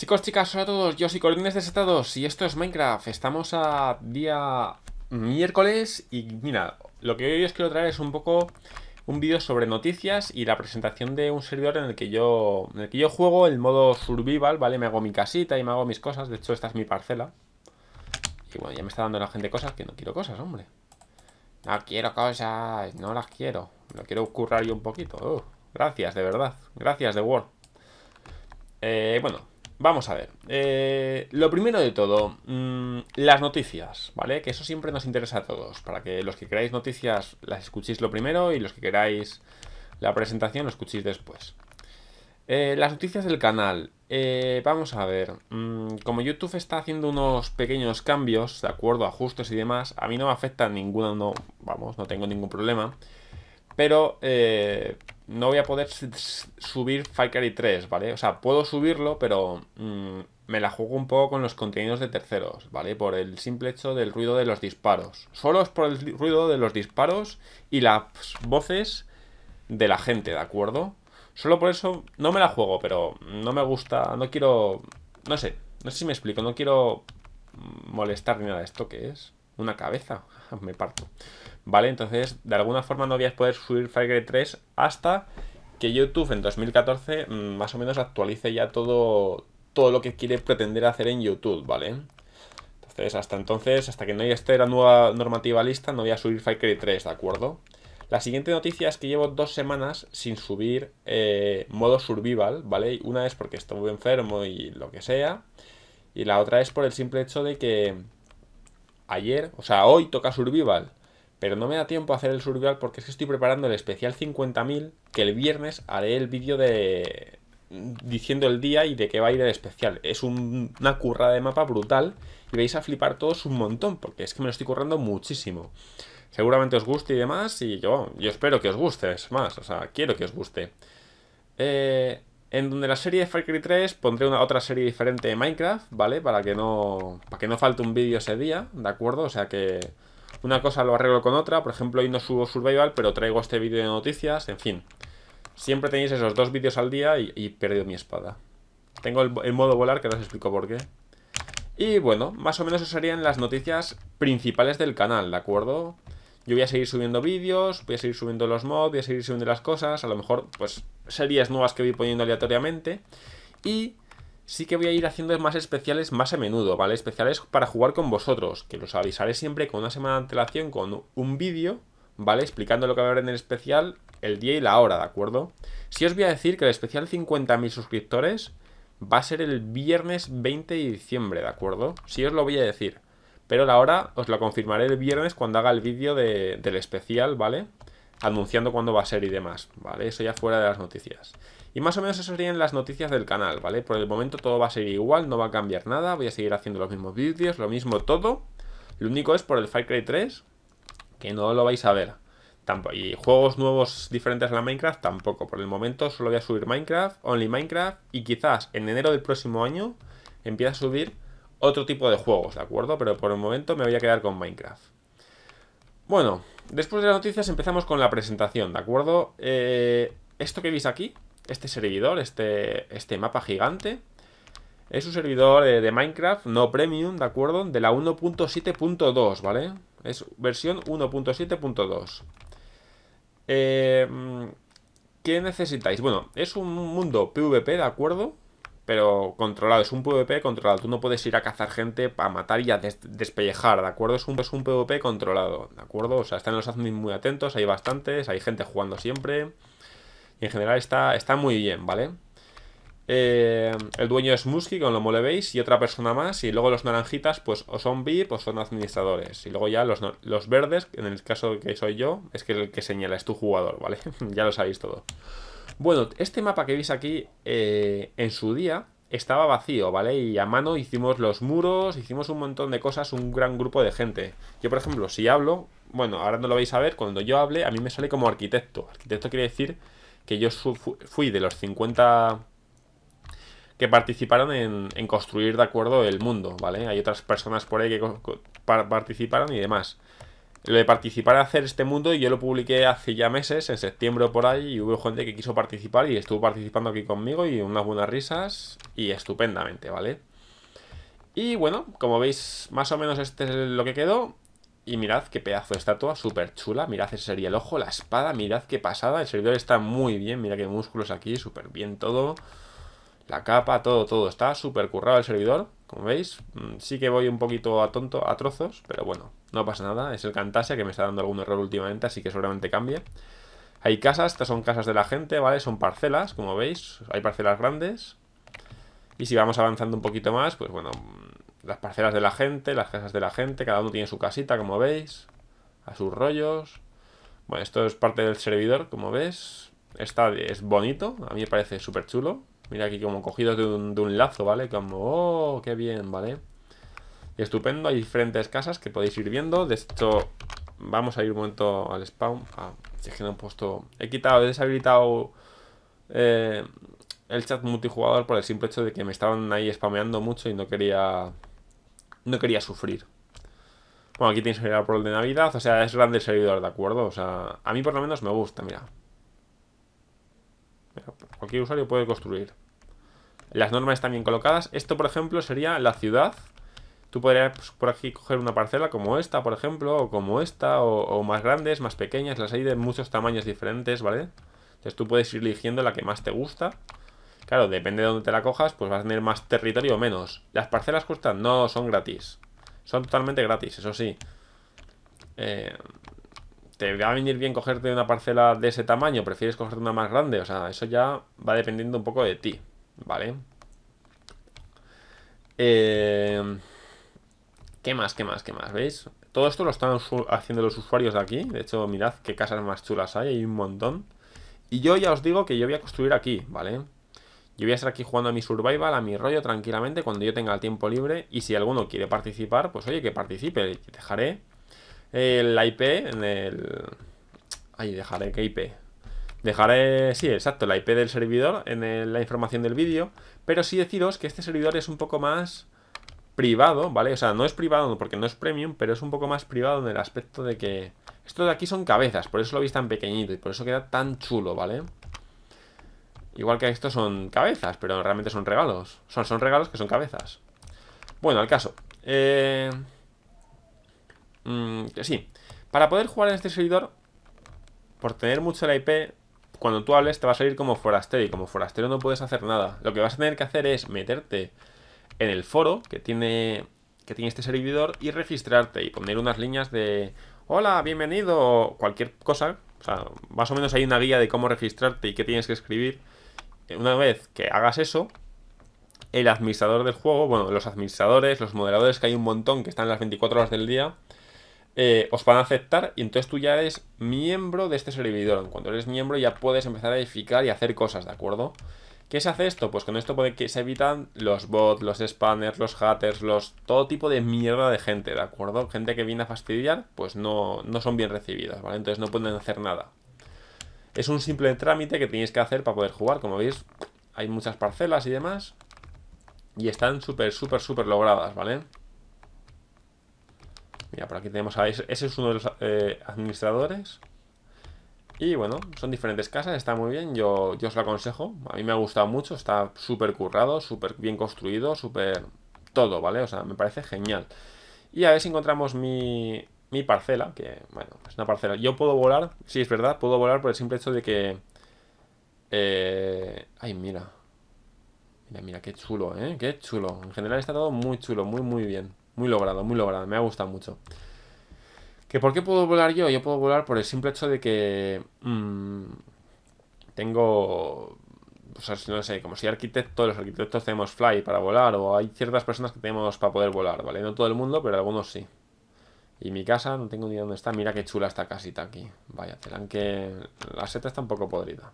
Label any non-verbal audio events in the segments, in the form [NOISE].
Chicos, chicas, hola a todos, yo soy Colines de Setados y esto es Minecraft. Estamos a día miércoles y mira, lo que hoy os quiero traer es un poco un vídeo sobre noticias y la presentación de un servidor en el que yo en el que yo juego el modo survival, ¿vale? Me hago mi casita y me hago mis cosas, de hecho esta es mi parcela. Y bueno, ya me está dando la gente cosas que no quiero cosas, hombre. No quiero cosas, no las quiero. Me quiero currar yo un poquito. Oh, gracias, de verdad. Gracias, The Word. Eh, bueno, vamos a ver. Eh, lo primero de todo, mm, las noticias, ¿vale? Que eso siempre nos interesa a todos. Para que los que queráis noticias las escuchéis lo primero y los que queráis la presentación lo escuchéis después. Eh, las noticias del canal. Eh, vamos a ver. Mm, como YouTube está haciendo unos pequeños cambios, de acuerdo, ajustes y demás, a mí no me afecta ninguna, no, vamos, no tengo ningún problema. Pero no voy a poder subir Far 3, ¿vale? O sea, puedo subirlo, pero mm, me la juego un poco con los contenidos de terceros, ¿vale? Por el simple hecho del ruido de los disparos. Solo es por el ruido de los disparos y las voces de la gente, ¿de acuerdo? Solo por eso no me la juego, pero no me gusta, no quiero... No sé, no sé si me explico, no quiero molestar ni nada. ¿Esto qué es? Una cabeza, [LAUGHS] me parto. ¿vale? Entonces, de alguna forma no voy a poder subir Far 3 hasta que YouTube en 2014 mm, más o menos actualice ya todo, todo lo que quiere pretender hacer en YouTube, ¿vale? Entonces, hasta entonces, hasta que no esté la nueva normativa lista, no voy a subir Far 3, ¿de acuerdo? La siguiente noticia es que llevo dos semanas sin subir eh, modo survival, ¿vale? Una es porque muy enfermo y lo que sea. Y la otra es por el simple hecho de que ayer, o sea, hoy toca survival pero no me da tiempo a hacer el survival porque es que estoy preparando el especial 50.000 que el viernes haré el vídeo de diciendo el día y de qué va a ir el especial. Es una currada de mapa brutal y vais a flipar todos un montón porque es que me lo estoy currando muchísimo. Seguramente os guste y demás y yo, yo espero que os guste, es más, o sea, quiero que os guste. Eh, en donde la serie de Far Cry 3 pondré una otra serie diferente de Minecraft, ¿vale? Para que no, para que no falte un vídeo ese día, ¿de acuerdo? O sea que... Una cosa lo arreglo con otra, por ejemplo, hoy no subo survival, pero traigo este vídeo de noticias, en fin. Siempre tenéis esos dos vídeos al día y, perdido mi espada. Tengo el, modo volar, que no os explico por qué. Y bueno, más o menos eso serían las noticias principales del canal, ¿de acuerdo? Yo voy a seguir subiendo vídeos, voy a seguir subiendo los mods, voy a seguir subiendo las cosas, a lo mejor pues series nuevas que voy poniendo aleatoriamente. Y sí que voy a ir haciendo más especiales más a menudo, ¿vale? Especiales para jugar con vosotros, que los avisaré siempre con una semana de antelación, con un vídeo, ¿vale? Explicando lo que va a haber en el especial, el día y la hora, ¿de acuerdo? Sí os voy a decir que el especial 50.000 suscriptores va a ser el viernes 20 de diciembre, ¿de acuerdo? Sí os lo voy a decir. Pero la hora os la confirmaré el viernes cuando haga el vídeo de, del especial, ¿vale? anunciando cuándo va a ser y demás, ¿vale? Eso ya fuera de las noticias. Y más o menos eso serían las noticias del canal, ¿vale? Por el momento todo va a ser igual, no va a cambiar nada, voy a seguir haciendo los mismos vídeos, lo mismo todo. Lo único es por el Far Cry 3, que no lo vais a ver. y juegos nuevos diferentes a la Minecraft tampoco. Por el momento solo voy a subir Minecraft, Only Minecraft, y quizás en enero del próximo año empieza a subir otro tipo de juegos, ¿de acuerdo? Pero por el momento me voy a quedar con Minecraft. Bueno, Después de las noticias empezamos con la presentación, ¿de acuerdo? Eh, esto que veis aquí, este servidor, este, este mapa gigante, es un servidor de, Minecraft no premium, ¿de acuerdo? De la 1.7.2, ¿vale? Es versión 1.7.2. Eh, ¿Qué necesitáis? Bueno, es un mundo PvP, ¿de acuerdo? pero controlado. Es un PvP controlado. Tú no puedes ir a cazar gente para matar y a despellejar, ¿de acuerdo? Es un, un PvP controlado, ¿de acuerdo? O sea, están los admins muy atentos, hay bastantes, hay gente jugando siempre. Y en general está, está muy bien, ¿vale? Eh, el dueño es Musky, con lo mole veis, y otra persona más. Y luego los naranjitas, pues o son VIP o son administradores. Y luego ya los, los verdes, en el caso que soy yo, es que el que señala es tu jugador, ¿vale? [LAUGHS] ya lo sabéis todo. Bueno, este mapa que veis aquí, eh, en su día, estaba vacío, ¿vale? Y a mano hicimos los muros, hicimos un montón de cosas, un gran grupo de gente. Yo, por ejemplo, si hablo, bueno, ahora no lo vais a ver, cuando yo hable, a mí me sale como arquitecto. Arquitecto quiere decir que yo fui de los 50 que participaron en, en construir de acuerdo el mundo, ¿vale? Hay otras personas por ahí que participaron y demás lo de participar en hacer este mundo, y yo lo publiqué hace ya meses, en septiembre por ahí, y hubo gente que quiso participar y estuvo participando aquí conmigo y unas buenas risas y estupendamente, ¿vale? Y bueno, como veis, más o menos este es lo que quedó. Y mirad qué pedazo de estatua, súper chula. Mirad, ese sería el ojo, la espada, mirad qué pasada. El servidor está muy bien, mirad qué músculos aquí, súper bien todo la capa, todo, todo. Está súper currado el servidor, como veis. Mm, sí que voy un poquito a tonto, a trozos, pero bueno, no pasa nada. Es el Cantasia que me está dando algún error últimamente, así que seguramente cambie. Hay casas, estas son casas de la gente, ¿vale? Son parcelas, como veis. Hay parcelas grandes. Y si vamos avanzando un poquito más, pues bueno, mm, las parcelas de la gente, las casas de la gente, cada uno tiene su casita, como veis, a sus rollos. Bueno, esto es parte del servidor, como veis. Esta es bonito, a mí me parece súper chulo. Mira aquí como cogidos de un, lazo, ¿vale? Como, oh, qué bien, ¿vale? Estupendo, hay diferentes casas que podéis ir viendo. De hecho, vamos a ir un momento al spawn. Ah, es que no he puesto... He quitado, he deshabilitado eh, el chat multijugador por el simple hecho de que me estaban ahí spameando mucho y no quería... No quería sufrir. Bueno, aquí tenéis el árbol de Navidad, o sea, es grande el servidor, ¿de acuerdo? O sea, a mí por lo menos me gusta, mira. Cualquier usuario puede construir. Las normas están bien colocadas. Esto, por ejemplo, sería la ciudad. Tú podrías pues, por aquí coger una parcela como esta, por ejemplo, o como esta, o, más grandes, más pequeñas. Las hay de muchos tamaños diferentes, ¿vale? Entonces tú puedes ir eligiendo la que más te gusta. Claro, depende de dónde te la cojas, pues vas a tener más territorio o menos. Las parcelas cuestan no son gratis. Son totalmente gratis, eso sí. Eh, ¿te va a venir bien cogerte una parcela de ese tamaño? ¿Prefieres cogerte una más grande? O sea, eso ya va dependiendo un poco de ti, ¿vale? Eh, ¿Qué más? ¿Qué más? ¿Qué más? ¿Veis? Todo esto lo están haciendo los usuarios de aquí. De hecho, mirad qué casas más chulas hay. Hay un montón. Y yo ya os digo que yo voy a construir aquí, ¿vale? Yo voy a estar aquí jugando a mi survival, a mi rollo tranquilamente cuando yo tenga el tiempo libre. Y si alguno quiere participar, pues oye, que participe. te Dejaré el IP en el... Ay, dejaré que IP. Dejaré, sí, exacto, la IP del servidor en la información del vídeo, pero sí deciros que este servidor es un poco más privado, ¿vale? O sea, no es privado porque no es premium, pero es un poco más privado en el aspecto de que... Esto de aquí son cabezas, por eso lo veis tan pequeñito y por eso queda tan chulo, ¿vale? Igual que estos son cabezas, pero realmente son regalos. Son, son regalos que son cabezas. Bueno, al caso. Eh... Mm, que sí. Para poder jugar en este servidor, por tener mucho la IP, cuando tú hables te va a salir como forastero y como forastero no puedes hacer nada. Lo que vas a tener que hacer es meterte en el foro que tiene, que tiene este servidor y registrarte y poner unas líneas de hola, bienvenido cualquier cosa. O sea, más o menos hay una guía de cómo registrarte y qué tienes que escribir. Eh, una vez que hagas eso, el administrador del juego, bueno, los administradores, los moderadores, que hay un montón que están las 24 horas del día, eh, os van a aceptar y entonces tú ya eres miembro de este servidor. En cuanto eres miembro ya puedes empezar a edificar y hacer cosas, ¿de acuerdo? ¿Qué se hace esto? Pues con esto que se evitan los bots, los spanners, los haters, los todo tipo de mierda de gente, ¿de acuerdo? Gente que viene a fastidiar, pues no, no son bien recibidas, ¿vale? Entonces no pueden hacer nada. Es un simple trámite que tenéis que hacer para poder jugar, como veis hay muchas parcelas y demás. Y están súper, súper, súper logradas, ¿vale? por aquí tenemos a... Ese es uno de los eh, administradores. Y bueno, son diferentes casas, está muy bien, yo, yo os lo aconsejo. A mí me ha gustado mucho, está súper currado, súper bien construido, súper todo, ¿vale? O sea, me parece genial. Y a ver si encontramos mi, parcela, que bueno, es una parcela. Yo puedo volar, sí, es verdad, puedo volar por el simple hecho de que... Eh, ay, mira. Mira, mira, qué chulo, ¿eh? Qué chulo. En general está todo muy chulo, muy, muy bien. Muy logrado, muy logrado. Me ha gustado mucho. ¿Que por qué puedo volar yo? Yo puedo volar por el simple hecho de que mmm, tengo, pues, no sé, como si arquitecto, los arquitectos tenemos fly para volar o hay ciertas personas que tenemos para poder volar, ¿vale? No todo el mundo, pero algunos sí. Y mi casa, no tengo ni idea dónde está. Mira qué chula esta casita aquí. Vaya, que la seta está un poco podrida.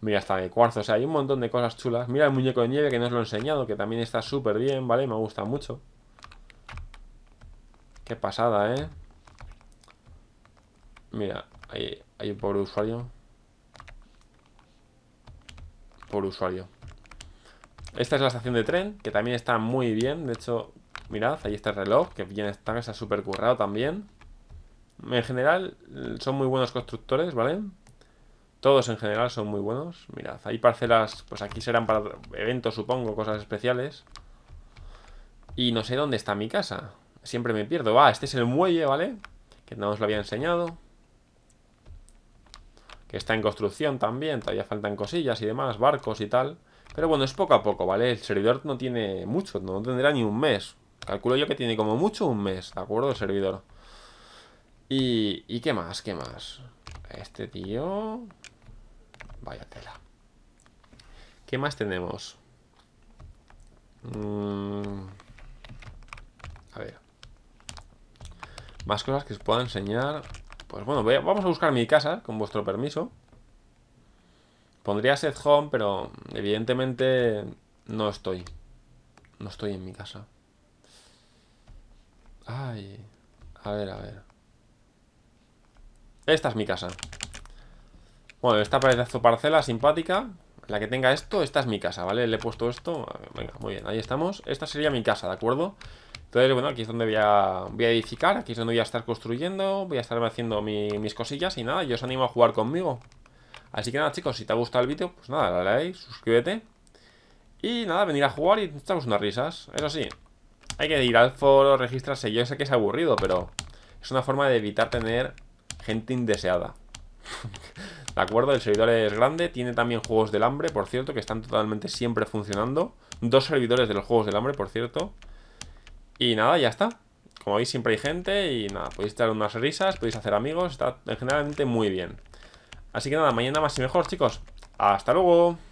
Mira, está de cuarzo. O sea, hay un montón de cosas chulas. Mira el muñeco de nieve que nos lo he enseñado, que también está súper bien, ¿vale? Me gusta mucho. Qué pasada, ¿eh? Mira, ahí hay un pobre usuario. Pobre usuario. Esta es la estación de tren, que también está muy bien. De hecho, mirad, ahí está el reloj, que bien está, está súper currado también. En general, son muy buenos constructores, ¿vale? Todos en general son muy buenos. Mirad, hay parcelas, pues aquí serán para eventos, supongo, cosas especiales. Y no sé dónde está mi casa. Siempre me pierdo. Ah, este es el muelle, ¿vale? Que no os lo había enseñado. Que está en construcción también. Todavía faltan cosillas y demás, barcos y tal. Pero bueno, es poco a poco, ¿vale? El servidor no tiene mucho, no tendrá ni un mes. Calculo yo que tiene como mucho un mes, ¿de acuerdo? El servidor. Y, qué más? ¿Qué más? Este tío... Vaya tela. ¿Qué más tenemos? Mm, a ver. Más cosas que os pueda enseñar. Pues bueno, vamos a buscar mi casa, con vuestro permiso. Pondría set home, pero evidentemente no estoy. No estoy en mi casa. Ay. A ver, a ver. Esta es mi casa. Bueno, esta pedazo parcela simpática. La que tenga esto, esta es mi casa, ¿vale? Le he puesto esto. Venga, muy bien, ahí estamos. Esta sería mi casa, ¿de acuerdo? Entonces, bueno, aquí es donde voy a, voy a edificar, aquí es donde voy a estar construyendo, voy a estar haciendo mis cosillas y nada, yo os animo a jugar conmigo. Así que nada, chicos, si te ha gustado el vídeo, pues nada, dale like, suscríbete. Y nada, venir a jugar y echamos unas risas. Eso sí, hay que ir al foro, registrarse. Yo sé que es aburrido, pero es una forma de evitar tener gente indeseada. [LAUGHS] de acuerdo, el servidor es grande. Tiene también juegos del hambre, por cierto, que están totalmente siempre funcionando. Dos servidores de los juegos del hambre, por cierto. Y nada, ya está. Como veis siempre hay gente y nada, podéis dar unas risas, podéis hacer amigos, está generalmente muy bien. Así que nada, mañana más y mejor chicos. Hasta luego.